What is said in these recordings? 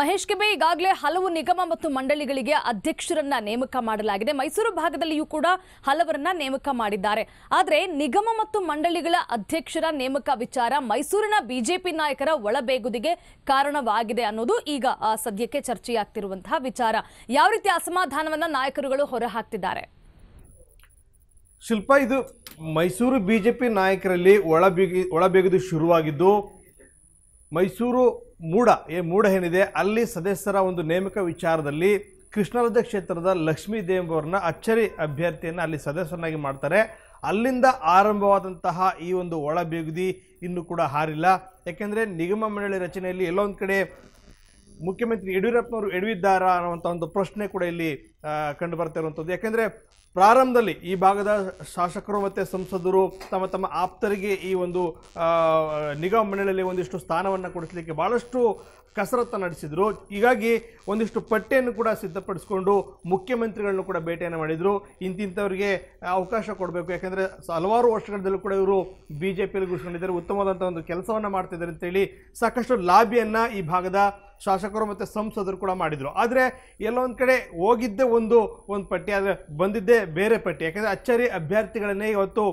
ಮಹೇಶ್ ಕೆಬೆ ಈಗಾಗಲೇ ಹಲವು ನಿಗಮ ಮತ್ತು ಮಂಡಳಿಗಳಿಗೆ ಅಧ್ಯಕ್ಷರನ್ನ ನೇಮಕ ಮಾಡಲಾಗಿದೆ ಮೈಸೂರು ಭಾಗದಲ್ಲಿಯೂ ಕೂಡ ಹಲವರನ್ನ ನೇಮಕ ಮಾಡಿದ್ದಾರೆ ಆದರೆ ನಿಗಮ ಮತ್ತು ಮಂಡಳಿಗಳ ಅಧ್ಯಕ್ಷರ ನೇಮಕ ವಿಚಾರ ಮೈಸೂರಿನ ಬಿಜೆಪಿ ನಾಯಕರ ಒಳಬೇಗುದಿಗೆ ಕಾರಣವಾಗಿದೆ ಅನ್ನೋದು ಈಗ ಸದ್ಯಕ್ಕೆ ಚರ್ಚೆಯಾಗ್ತಿರುವಂತಹ ವಿಚಾರ ಯಾವ ರೀತಿ ಅಸಮಾಧಾನವನ್ನ ನಾಯಕರುಗಳು ಹೊರಹಾಕ್ತಿದ್ದಾರೆ ಶಿಲ್ಪ ಇದು ಮೈಸೂರು ಬಿಜೆಪಿ ನಾಯಕರಲ್ಲಿ ಒಳಬೇಗಿ ಒಳಬೇಗುದು ಶುರುವಾಗಿದ್ದು ಮೈಸೂರು ಮೂಡ ಏ ಮೂಡ ಏನಿದೆ ಅಲ್ಲಿ ಸದಸ್ಯರ ಒಂದು ನೇಮಕ ವಿಚಾರದಲ್ಲಿ ಕೃಷ್ಣರಾಜ ಕ್ಷೇತ್ರದ ಲಕ್ಷ್ಮೀ ದೇವ್ ಅಚ್ಚರಿ ಅಭ್ಯರ್ಥಿಯನ್ನು ಅಲ್ಲಿ ಸದಸ್ಯರನ್ನಾಗಿ ಮಾಡ್ತಾರೆ ಅಲ್ಲಿಂದ ಆರಂಭವಾದಂತಹ ಈ ಒಂದು ಒಳಬೇಗುದಿ ಇನ್ನೂ ಕೂಡ ಹಾರಿಲ್ಲ ಯಾಕೆಂದರೆ ನಿಗಮ ಮಂಡಳಿ ರಚನೆಯಲ್ಲಿ ಎಲ್ಲೊಂದು ಕಡೆ ಮುಖ್ಯಮಂತ್ರಿ ಯಡಿಯೂರಪ್ಪನವರು ಎಡವಿದ್ದಾರಾ ಅನ್ನುವಂಥ ಒಂದು ಪ್ರಶ್ನೆ ಕೂಡ ಇಲ್ಲಿ ಕಂಡು ಬರ್ತಾ ಇರುವಂಥದ್ದು ಯಾಕೆಂದರೆ ಪ್ರಾರಂಭದಲ್ಲಿ ಈ ಭಾಗದ ಶಾಸಕರು ಮತ್ತು ಸಂಸದರು ತಮ್ಮ ತಮ್ಮ ಆಪ್ತರಿಗೆ ಈ ಒಂದು ನಿಗಮ ಮಂಡಳಿಯಲ್ಲಿ ಒಂದಿಷ್ಟು ಸ್ಥಾನವನ್ನು ಕೊಡಿಸಲಿಕ್ಕೆ ಭಾಳಷ್ಟು ಕಸರತ್ತು ನಡೆಸಿದರು ಹೀಗಾಗಿ ಒಂದಿಷ್ಟು ಪಟ್ಟಿಯನ್ನು ಕೂಡ ಸಿದ್ಧಪಡಿಸಿಕೊಂಡು ಮುಖ್ಯಮಂತ್ರಿಗಳನ್ನು ಕೂಡ ಭೇಟಿಯನ್ನು ಮಾಡಿದರು ಇಂತಿಂಥವರಿಗೆ ಅವಕಾಶ ಕೊಡಬೇಕು ಯಾಕೆಂದರೆ ಹಲವಾರು ವರ್ಷಗಳಲ್ಲೂ ಕೂಡ ಇವರು ಬಿ ಜೆ ಪಿಯಲ್ಲಿ ಗುರುಸ್ಕೊಂಡಿದ್ದಾರೆ ಉತ್ತಮವಾದಂಥ ಒಂದು ಕೆಲಸವನ್ನು ಮಾಡ್ತಿದ್ದಾರೆ ಅಂತೇಳಿ ಸಾಕಷ್ಟು ಲಾಬಿಯನ್ನು ಈ ಭಾಗದ ಶಾಸಕರು ಮತ್ತು ಸಂಸದರು ಕೂಡ ಮಾಡಿದರು ಆದರೆ ಎಲ್ಲೊಂದು ಕಡೆ ಹೋಗಿದ್ದೇ ಒಂದು ಒಂದು ಪಟ್ಟಿ ಆದರೆ ಬಂದಿದ್ದೇ ಬೇರೆ ಪಟ್ಟಿ ಯಾಕಂದರೆ ಅಚ್ಚರಿ ಅಭ್ಯರ್ಥಿಗಳನ್ನೇ ಇವತ್ತು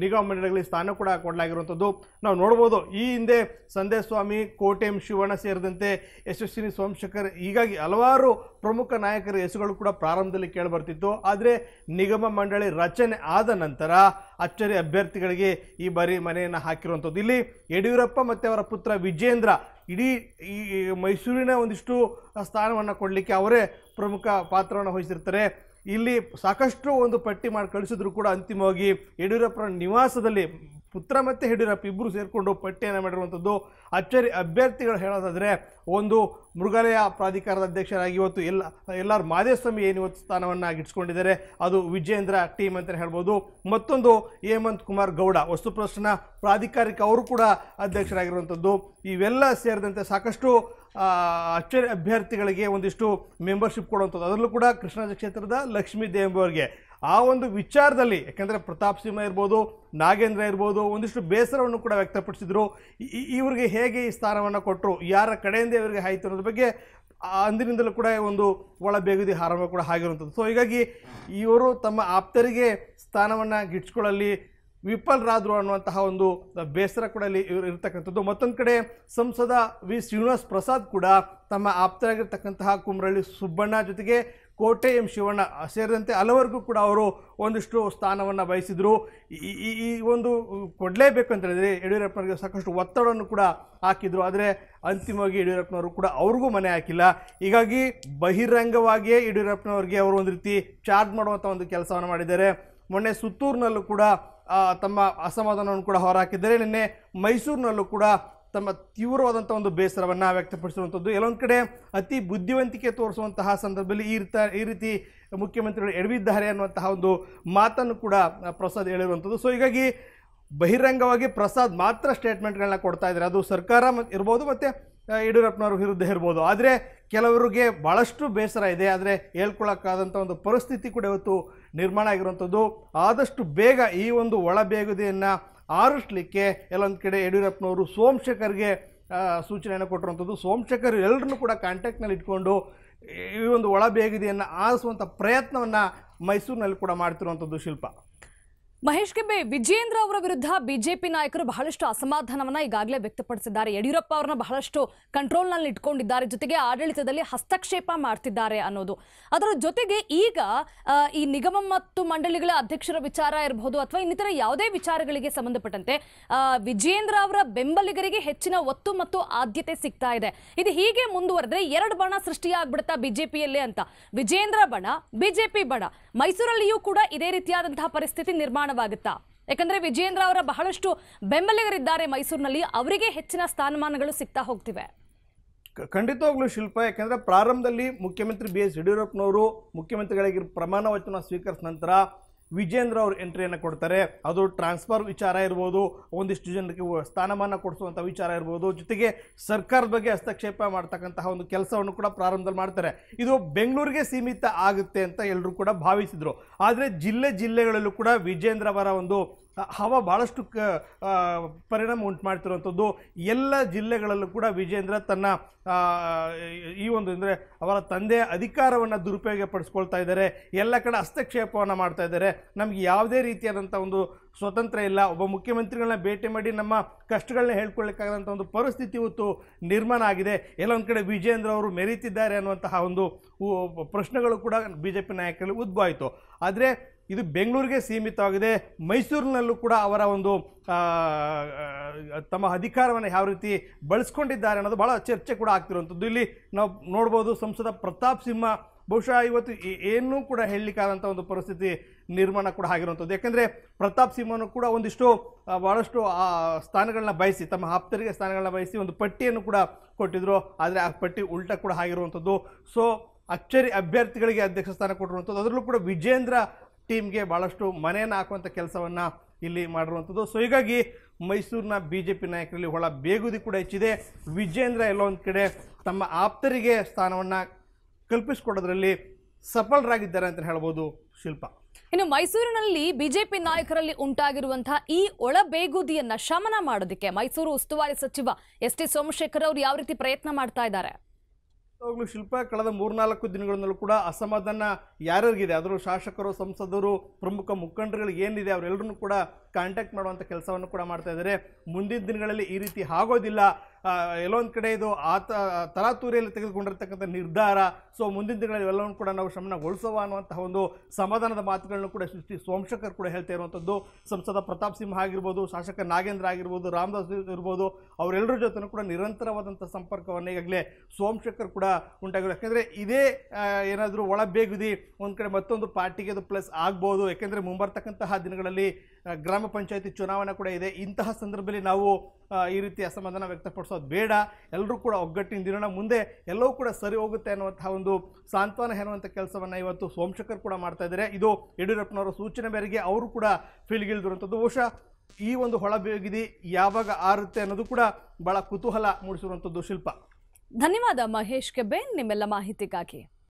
ನಿಗಮ ಮಂಡಳಿಗಳಲ್ಲಿ ಸ್ಥಾನ ಕೂಡ ಕೊಡಲಾಗಿರುವಂಥದ್ದು ನಾವು ನೋಡ್ಬೋದು ಈ ಹಿಂದೆ ಸಂದೇಶ್ ಸ್ವಾಮಿ ಕೋಟೆಂ ಶಿವಣ್ಣ ಸೇರಿದಂತೆ ಯಶಸ್ವಿನಿ ಸೋಮಶೇಖರ್ ಹೀಗಾಗಿ ಹಲವಾರು ಪ್ರಮುಖ ನಾಯಕರ ಹೆಸರುಗಳು ಕೂಡ ಪ್ರಾರಂಭದಲ್ಲಿ ಕೇಳಿಬರ್ತಿತ್ತು ಆದರೆ ನಿಗಮ ಮಂಡಳಿ ರಚನೆ ಆದ ನಂತರ ಅಚ್ಚರಿ ಅಭ್ಯರ್ಥಿಗಳಿಗೆ ಈ ಬಾರಿ ಮನೆಯನ್ನು ಹಾಕಿರುವಂಥದ್ದು ಇಲ್ಲಿ ಯಡಿಯೂರಪ್ಪ ಮತ್ತು ಅವರ ಪುತ್ರ ವಿಜೇಂದ್ರ ಇಡೀ ಈ ಮೈಸೂರಿನ ಒಂದಿಷ್ಟು ಸ್ಥಾನವನ್ನು ಕೊಡಲಿಕ್ಕೆ ಅವರೇ ಪ್ರಮುಖ ಪಾತ್ರವನ್ನು ವಹಿಸಿರ್ತಾರೆ ಇಲ್ಲಿ ಸಾಕಷ್ಟು ಒಂದು ಪಟ್ಟಿ ಮಾಡಿ ಕಳಿಸಿದ್ರು ಕೂಡ ಅಂತಿಮವಾಗಿ ಯಡಿಯೂರಪ್ಪನ ನಿವಾಸದಲ್ಲಿ ಪುತ್ರ ಮತ್ತು ಯಡಿಯೂರಪ್ಪ ಇಬ್ಬರು ಸೇರಿಕೊಂಡು ಪಟ್ಟಿಯನ್ನು ಮಾಡಿರುವಂಥದ್ದು ಅಚ್ಚರಿ ಅಭ್ಯರ್ಥಿಗಳು ಹೇಳೋದಾದರೆ ಒಂದು ಮೃಗಾಲಯ ಪ್ರಾಧಿಕಾರದ ಅಧ್ಯಕ್ಷರಾಗಿ ಇವತ್ತು ಎಲ್ಲ ಎಲ್ಲರ ಮಾದೇಸ್ವಾಮಿ ಏನು ಇವತ್ತು ಸ್ಥಾನವನ್ನು ಆಗಿಟ್ಸ್ಕೊಂಡಿದ್ದಾರೆ ಅದು ವಿಜೇಂದ್ರ ಟೀಮ್ ಅಂತಲೇ ಹೇಳ್ಬೋದು ಮತ್ತೊಂದು ಹೇಮಂತ್ ಕುಮಾರ್ ಗೌಡ ವಸ್ತು ಪ್ರದರ್ಶನ ಪ್ರಾಧಿಕಾರಕ್ಕೆ ಅವರು ಕೂಡ ಅಧ್ಯಕ್ಷರಾಗಿರುವಂಥದ್ದು ಇವೆಲ್ಲ ಸೇರಿದಂತೆ ಸಾಕಷ್ಟು ಅಚ್ಚರಿ ಅಭ್ಯರ್ಥಿಗಳಿಗೆ ಒಂದಿಷ್ಟು ಮೆಂಬರ್ಶಿಪ್ ಕೊಡುವಂಥದ್ದು ಅದರಲ್ಲೂ ಕೂಡ ಕೃಷ್ಣರಾಜ ಕ್ಷೇತ್ರದ ಲಕ್ಷ್ಮೀ ದೇವರಿಗೆ ಆ ಒಂದು ವಿಚಾರದಲ್ಲಿ ಯಾಕೆಂದರೆ ಪ್ರತಾಪ್ ಸಿಂಹ ಇರ್ಬೋದು ನಾಗೇಂದ್ರ ಇರ್ಬೋದು ಒಂದಿಷ್ಟು ಬೇಸರವನ್ನು ಕೂಡ ವ್ಯಕ್ತಪಡಿಸಿದರು ಇವರಿಗೆ ಹೇಗೆ ಈ ಸ್ಥಾನವನ್ನು ಕೊಟ್ಟರು ಯಾರ ಕಡೆಯಿಂದ ಇವರಿಗೆ ಆಯಿತು ಅನ್ನೋದ್ರ ಬಗ್ಗೆ ಅಂದಿನಿಂದಲೂ ಕೂಡ ಒಂದು ಒಳ ಬೇಗುದಿ ಆರಂಭ ಕೂಡ ಆಗಿರುವಂಥದ್ದು ಸೊ ಹೀಗಾಗಿ ಇವರು ತಮ್ಮ ಆಪ್ತರಿಗೆ ಸ್ಥಾನವನ್ನು ಗಿಟ್ಸ್ಕೊಳ್ಳಲ್ಲಿ ವಿಫಲರಾದರು ಅನ್ನುವಂತಹ ಒಂದು ಬೇಸರ ಕೂಡ ಇಲ್ಲಿ ಇರತಕ್ಕಂಥದ್ದು ಮತ್ತೊಂದು ಕಡೆ ಸಂಸದ ವಿ ಶ್ರೀನಿವಾಸ್ ಪ್ರಸಾದ್ ಕೂಡ ತಮ್ಮ ಆಪ್ತರಾಗಿರ್ತಕ್ಕಂತಹ ಕುಮರಳ್ಳಿ ಸುಬ್ಬಣ್ಣ ಜೊತೆಗೆ ಕೋಟೆ ಎಂ ಶಿವಣ್ಣ ಸೇರಿದಂತೆ ಹಲವರಿಗೂ ಕೂಡ ಅವರು ಒಂದಿಷ್ಟು ಸ್ಥಾನವನ್ನು ಬಯಸಿದರು ಈ ಈ ಒಂದು ಕೊಡಲೇಬೇಕು ಅಂತ ಹೇಳಿದರೆ ಯಡಿಯೂರಪ್ಪನವರಿಗೆ ಸಾಕಷ್ಟು ಒತ್ತಡವನ್ನು ಕೂಡ ಹಾಕಿದರು ಆದರೆ ಅಂತಿಮವಾಗಿ ಯಡಿಯೂರಪ್ಪನವರು ಕೂಡ ಅವ್ರಿಗೂ ಮನೆ ಹಾಕಿಲ್ಲ ಹೀಗಾಗಿ ಬಹಿರಂಗವಾಗಿಯೇ ಯಡಿಯೂರಪ್ಪನವ್ರಿಗೆ ಅವರು ಒಂದು ರೀತಿ ಚಾರ್ಜ್ ಮಾಡುವಂಥ ಒಂದು ಕೆಲಸವನ್ನು ಮಾಡಿದ್ದಾರೆ ಮೊನ್ನೆ ಸುತ್ತೂರಿನಲ್ಲೂ ಕೂಡ ತಮ್ಮ ಅಸಮಾಧಾನವನ್ನು ಕೂಡ ಹೊರಹಾಕಿದ್ದಾರೆ ನಿನ್ನೆ ಮೈಸೂರಿನಲ್ಲೂ ಕೂಡ ತಮ್ಮ ತೀವ್ರವಾದಂಥ ಒಂದು ಬೇಸರವನ್ನು ವ್ಯಕ್ತಪಡಿಸಿರುವಂಥದ್ದು ಎಲ್ಲೊಂದು ಕಡೆ ಅತಿ ಬುದ್ಧಿವಂತಿಕೆ ತೋರಿಸುವಂತಹ ಸಂದರ್ಭದಲ್ಲಿ ಈ ರೀತಿ ಈ ರೀತಿ ಮುಖ್ಯಮಂತ್ರಿಗಳು ಎಡವಿದ್ದಾರೆ ಅನ್ನುವಂತಹ ಒಂದು ಮಾತನ್ನು ಕೂಡ ಪ್ರಸಾದ್ ಹೇಳಿರುವಂಥದ್ದು ಸೊ ಹೀಗಾಗಿ ಬಹಿರಂಗವಾಗಿ ಪ್ರಸಾದ್ ಮಾತ್ರ ಸ್ಟೇಟ್ಮೆಂಟ್ಗಳನ್ನ ಕೊಡ್ತಾ ಇದ್ದಾರೆ ಅದು ಸರ್ಕಾರ ಇರ್ಬೋದು ಮತ್ತು ಯಡಿಯೂರಪ್ಪನವ್ರ ವಿರುದ್ಧ ಇರ್ಬೋದು ಆದರೆ ಕೆಲವರಿಗೆ ಭಾಳಷ್ಟು ಬೇಸರ ಇದೆ ಆದರೆ ಹೇಳ್ಕೊಳ್ಳೋಕ್ಕಾದಂಥ ಒಂದು ಪರಿಸ್ಥಿತಿ ಕೂಡ ಇವತ್ತು ನಿರ್ಮಾಣ ಆಗಿರುವಂಥದ್ದು ಆದಷ್ಟು ಬೇಗ ಈ ಒಂದು ಬೇಗುದಿಯನ್ನು ಆರಿಸ್ಲಿಕ್ಕೆ ಎಲ್ಲೊಂದು ಕಡೆ ಯಡಿಯೂರಪ್ಪನವರು ಸೋಮಶೇಖರ್ಗೆ ಸೂಚನೆಯನ್ನು ಕೊಟ್ಟಿರುವಂಥದ್ದು ಸೋಮಶೇಖರ್ ಎಲ್ಲರನ್ನೂ ಕೂಡ ಕಾಂಟ್ಯಾಕ್ಟ್ನಲ್ಲಿ ಇಟ್ಕೊಂಡು ಈ ಒಂದು ಒಳಬೇಗುದೆಯನ್ನು ಆರಿಸುವಂಥ ಪ್ರಯತ್ನವನ್ನು ಮೈಸೂರಿನಲ್ಲಿ ಕೂಡ ಮಾಡ್ತಿರುವಂಥದ್ದು ಶಿಲ್ಪ ಮಹೇಶ್ ಕೆಂಬೆ ವಿಜೇಂದ್ರ ಅವರ ವಿರುದ್ಧ ಬಿಜೆಪಿ ನಾಯಕರು ಬಹಳಷ್ಟು ಅಸಮಾಧಾನವನ್ನ ಈಗಾಗಲೇ ವ್ಯಕ್ತಪಡಿಸಿದ್ದಾರೆ ಯಡಿಯೂರಪ್ಪ ಅವರನ್ನ ಬಹಳಷ್ಟು ಕಂಟ್ರೋಲ್ನಲ್ಲಿ ಇಟ್ಕೊಂಡಿದ್ದಾರೆ ಜೊತೆಗೆ ಆಡಳಿತದಲ್ಲಿ ಹಸ್ತಕ್ಷೇಪ ಮಾಡ್ತಿದ್ದಾರೆ ಅನ್ನೋದು ಅದರ ಜೊತೆಗೆ ಈಗ ಈ ನಿಗಮ ಮತ್ತು ಮಂಡಳಿಗಳ ಅಧ್ಯಕ್ಷರ ವಿಚಾರ ಇರಬಹುದು ಅಥವಾ ಇನ್ನಿತರ ಯಾವುದೇ ವಿಚಾರಗಳಿಗೆ ಸಂಬಂಧಪಟ್ಟಂತೆ ವಿಜೇಂದ್ರ ಅವರ ಬೆಂಬಲಿಗರಿಗೆ ಹೆಚ್ಚಿನ ಒತ್ತು ಮತ್ತು ಆದ್ಯತೆ ಸಿಗ್ತಾ ಇದೆ ಇದು ಹೀಗೆ ಮುಂದುವರೆದ್ರೆ ಎರಡು ಬಣ ಸೃಷ್ಟಿಯಾಗ್ಬಿಡುತ್ತಾ ಬಿಜೆಪಿಯಲ್ಲೇ ಅಂತ ವಿಜೇಂದ್ರ ಬಣ ಬಿಜೆಪಿ ಬಣ ಮೈಸೂರಲ್ಲಿಯೂ ಕೂಡ ಇದೇ ರೀತಿಯಾದಂತಹ ಪರಿಸ್ಥಿತಿ ನಿರ್ಮಾಣ ಕಾರಣವಾಗುತ್ತಾ ಯಾಕಂದ್ರೆ ವಿಜಯೇಂದ್ರ ಅವರ ಬಹಳಷ್ಟು ಬೆಂಬಲಿಗರಿದ್ದಾರೆ ಮೈಸೂರಿನಲ್ಲಿ ಅವರಿಗೆ ಹೆಚ್ಚಿನ ಸ್ಥಾನಮಾನಗಳು ಸಿಗ್ತಾ ಹೋಗ್ತಿವೆ ಖಂಡಿತವಾಗ್ಲೂ ಶಿಲ್ಪ ಯಾಕೆಂದ್ರೆ ಪ್ರಾರಂಭದಲ್ಲಿ ಮುಖ್ಯಮಂತ್ರಿ ಬಿ ಎಸ್ ಯಡಿಯೂರಪ್ಪನವರು ಮುಖ್ಯಮಂತ್ರಿಗಳಿಗೆ ಪ್ರಮಾಣ ವಚನ ಸ್ವೀಕರಿಸಿದ ನಂತರ ವಿಜೇಂದ್ರ ಅವರು ಎಂಟ್ರಿಯನ್ನು ಕೊಡ್ತಾರೆ ಅದು ಟ್ರಾನ್ಸ್ಫರ್ ವಿಚಾರ ಇರ್ಬೋದು ಒಂದಿಷ್ಟು ಜನರಿಗೆ ಸ್ಥಾನಮಾನ ಕೊಡಿಸುವಂಥ ವಿಚಾರ ಇರ್ಬೋದು ಜೊತೆಗೆ ಸರ್ಕಾರದ ಬಗ್ಗೆ ಹಸ್ತಕ್ಷೇಪ ಮಾಡ್ತಕ್ಕಂತಹ ಒಂದು ಕೆಲಸವನ್ನು ಕೂಡ ಪ್ರಾರಂಭದಲ್ಲಿ ಮಾಡ್ತಾರೆ ಇದು ಬೆಂಗಳೂರಿಗೆ ಸೀಮಿತ ಆಗುತ್ತೆ ಅಂತ ಎಲ್ಲರೂ ಕೂಡ ಭಾವಿಸಿದರು ಆದರೆ ಜಿಲ್ಲೆ ಜಿಲ್ಲೆಗಳಲ್ಲೂ ಕೂಡ ವಿಜೇಂದ್ರ ಅವರ ಒಂದು ಹವ ಭಾಳಷ್ಟು ಕ ಪರಿಣಾಮ ಉಂಟು ಮಾಡ್ತಿರುವಂಥದ್ದು ಎಲ್ಲ ಜಿಲ್ಲೆಗಳಲ್ಲೂ ಕೂಡ ವಿಜೇಂದ್ರ ತನ್ನ ಇನ್ನೊಂದು ಅಂದರೆ ಅವರ ತಂದೆ ಅಧಿಕಾರವನ್ನು ದುರುಪಯೋಗ ಪಡಿಸ್ಕೊಳ್ತಾ ಇದ್ದಾರೆ ಎಲ್ಲ ಕಡೆ ಹಸ್ತಕ್ಷೇಪವನ್ನು ಮಾಡ್ತಾ ಇದ್ದಾರೆ ನಮಗೆ ಯಾವುದೇ ರೀತಿಯಾದಂಥ ಒಂದು ಸ್ವತಂತ್ರ ಇಲ್ಲ ಒಬ್ಬ ಮುಖ್ಯಮಂತ್ರಿಗಳನ್ನ ಭೇಟಿ ಮಾಡಿ ನಮ್ಮ ಕಷ್ಟಗಳನ್ನ ಹೇಳ್ಕೊಳ್ಳೋಕ್ಕಾಗದಂಥ ಒಂದು ಪರಿಸ್ಥಿತಿ ಇವತ್ತು ನಿರ್ಮಾಣ ಆಗಿದೆ ಎಲ್ಲೊಂದು ಕಡೆ ವಿಜೇಂದ್ರ ಅವರು ಮೆರೀತಿದ್ದಾರೆ ಅನ್ನುವಂತಹ ಒಂದು ಪ್ರಶ್ನೆಗಳು ಕೂಡ ಬಿ ಜೆ ಪಿ ನಾಯಕರಲ್ಲಿ ಉದ್ಭವಾಯಿತು ಆದರೆ ಇದು ಬೆಂಗಳೂರಿಗೆ ಸೀಮಿತವಾಗಿದೆ ಮೈಸೂರಿನಲ್ಲೂ ಕೂಡ ಅವರ ಒಂದು ತಮ್ಮ ಅಧಿಕಾರವನ್ನು ಯಾವ ರೀತಿ ಬಳಸ್ಕೊಂಡಿದ್ದಾರೆ ಅನ್ನೋದು ಭಾಳ ಚರ್ಚೆ ಕೂಡ ಆಗ್ತಿರುವಂಥದ್ದು ಇಲ್ಲಿ ನಾವು ನೋಡ್ಬೋದು ಸಂಸದ ಪ್ರತಾಪ್ ಸಿಂಹ ಬಹುಶಃ ಇವತ್ತು ಏನೂ ಕೂಡ ಹೇಳಲಿಕ್ಕಾದಂಥ ಒಂದು ಪರಿಸ್ಥಿತಿ ನಿರ್ಮಾಣ ಕೂಡ ಆಗಿರುವಂಥದ್ದು ಯಾಕೆಂದರೆ ಪ್ರತಾಪ್ ಸಿಂಹನು ಕೂಡ ಒಂದಿಷ್ಟು ಭಾಳಷ್ಟು ಆ ಸ್ಥಾನಗಳನ್ನ ಬಯಸಿ ತಮ್ಮ ಆಪ್ತರಿಗೆ ಸ್ಥಾನಗಳನ್ನ ಬಯಸಿ ಒಂದು ಪಟ್ಟಿಯನ್ನು ಕೂಡ ಕೊಟ್ಟಿದ್ರು ಆದರೆ ಆ ಪಟ್ಟಿ ಉಲ್ಟ ಕೂಡ ಆಗಿರುವಂಥದ್ದು ಸೊ ಅಚ್ಚರಿ ಅಭ್ಯರ್ಥಿಗಳಿಗೆ ಅಧ್ಯಕ್ಷ ಸ್ಥಾನ ಕೊಟ್ಟಿರುವಂಥದ್ದು ಅದರಲ್ಲೂ ಕೂಡ ವಿಜೇಂದ್ರ ಟೀಮ್ಗೆ ಭಾಳಷ್ಟು ಮನೆಯನ್ನು ಹಾಕುವಂಥ ಕೆಲಸವನ್ನು ಇಲ್ಲಿ ಮಾಡಿರುವಂಥದ್ದು ಸೊ ಹೀಗಾಗಿ ಮೈಸೂರಿನ ಬಿ ಜೆ ಪಿ ನಾಯಕರಲ್ಲಿ ಒಳ ಬೇಗುದಿ ಕೂಡ ಹೆಚ್ಚಿದೆ ವಿಜೇಂದ್ರ ಎಲ್ಲ ಒಂದು ಕಡೆ ತಮ್ಮ ಆಪ್ತರಿಗೆ ಸ್ಥಾನವನ್ನು ಕಲ್ಪಿಸಿಕೊಡೋದ್ರಲ್ಲಿ ಸಫಲರಾಗಿದ್ದಾರೆ ಅಂತ ಹೇಳ್ಬೋದು ಶಿಲ್ಪ ಇನ್ನು ಮೈಸೂರಿನಲ್ಲಿ ಬಿಜೆಪಿ ನಾಯಕರಲ್ಲಿ ಉಂಟಾಗಿರುವಂತಹ ಈ ಒಳಬೇಗುದಿಯನ್ನ ಶಮನ ಮಾಡೋದಕ್ಕೆ ಮೈಸೂರು ಉಸ್ತುವಾರಿ ಸಚಿವ ಎಸ್ ಟಿ ಸೋಮಶೇಖರ್ ಅವರು ಯಾವ ರೀತಿ ಪ್ರಯತ್ನ ಮಾಡ್ತಾ ಇದ್ದಾರೆ ಅವಾಗಲೂ ಶಿಲ್ಪ ಕಳೆದ ಮೂರ್ನಾಲ್ಕು ದಿನಗಳಲ್ಲೂ ಕೂಡ ಅಸಮಾಧಾನ ಯಾರ್ಯಾರಿಗಿದೆ ಆದರೂ ಶಾಸಕರು ಸಂಸದರು ಪ್ರಮುಖ ಮುಖಂಡರುಗಳು ಏನಿದೆ ಅವರೆಲ್ಲರೂ ಕೂಡ ಕಾಂಟ್ಯಾಕ್ಟ್ ಮಾಡುವಂಥ ಕೆಲಸವನ್ನು ಕೂಡ ಮಾಡ್ತಾ ಇದ್ದಾರೆ ಮುಂದಿನ ದಿನಗಳಲ್ಲಿ ಈ ರೀತಿ ಆಗೋದಿಲ್ಲ ಎಲ್ಲೊಂದು ಕಡೆ ಇದು ಆತ ತಲಾತೂರಿಯಲ್ಲಿ ತೆಗೆದುಕೊಂಡಿರ್ತಕ್ಕಂಥ ನಿರ್ಧಾರ ಸೊ ಮುಂದಿನ ದಿನಗಳಲ್ಲಿ ಎಲ್ಲವನ್ನು ಕೂಡ ನಾವು ಶಮನಗೊಳಿಸುವ ಅನ್ನುವಂತಹ ಒಂದು ಸಮಾಧಾನದ ಮಾತುಗಳನ್ನು ಕೂಡ ಸೃಷ್ಟಿ ಸೋಮಶೇಖರ್ ಕೂಡ ಹೇಳ್ತಾ ಇರುವಂಥದ್ದು ಸಂಸದ ಪ್ರತಾಪ್ ಸಿಂಹ ಆಗಿರ್ಬೋದು ಶಾಸಕ ನಾಗೇಂದ್ರ ಆಗಿರ್ಬೋದು ರಾಮದಾಸ್ ಇರ್ಬೋದು ಅವರೆಲ್ಲರ ಜೊತೆ ಕೂಡ ನಿರಂತರವಾದಂಥ ಸಂಪರ್ಕವನ್ನು ಈಗಾಗಲೇ ಸೋಮಶೇಖರ್ ಕೂಡ ಉಂಟಾಗಿರೋ ಯಾಕೆಂದರೆ ಇದೇ ಏನಾದರೂ ಒಳಬೇಗುದಿ ಒಂದು ಕಡೆ ಮತ್ತೊಂದು ಪಾರ್ಟಿಗೆ ಅದು ಪ್ಲಸ್ ಆಗ್ಬೋದು ಯಾಕೆಂದರೆ ಮುಂಬರ್ತಕ್ಕಂತಹ ದಿನಗಳಲ್ಲಿ ಗ್ರಾಮ ಪಂಚಾಯತಿ ಚುನಾವಣೆ ಕೂಡ ಇದೆ ಇಂತಹ ಸಂದರ್ಭದಲ್ಲಿ ನಾವು ಈ ರೀತಿ ಅಸಮಾಧಾನ ವ್ಯಕ್ತಪಡಿಸೋದು ಬೇಡ ಎಲ್ಲರೂ ಕೂಡ ಒಗ್ಗಟ್ಟಿನಿಂದಿರೋಣ ಮುಂದೆ ಎಲ್ಲವೂ ಕೂಡ ಸರಿ ಹೋಗುತ್ತೆ ಅನ್ನುವಂತಹ ಒಂದು ಸಾಂತ್ವನ ಹೇಳುವಂಥ ಕೆಲಸವನ್ನು ಇವತ್ತು ಸೋಮಶೇಖರ್ ಕೂಡ ಮಾಡ್ತಾ ಇದ್ದಾರೆ ಇದು ಯಡಿಯೂರಪ್ಪನವರ ಸೂಚನೆ ಮೇರೆಗೆ ಅವರು ಕೂಡ ಫೀಲ್ಗಿಳಿದಿರುವಂಥದ್ದು ಬಹುಶಃ ಈ ಒಂದು ಹೊಳಬೇಗಿದಿ ಯಾವಾಗ ಆರುತ್ತೆ ಅನ್ನೋದು ಕೂಡ ಬಹಳ ಕುತೂಹಲ ಮೂಡಿಸಿರುವಂಥದ್ದು ಶಿಲ್ಪ ಧನ್ಯವಾದ ಮಹೇಶ್ ಕೆಬ್ಬೆ ನಿಮ್ಮೆಲ್ಲ ಮಾಹಿತಿಗಾಗಿ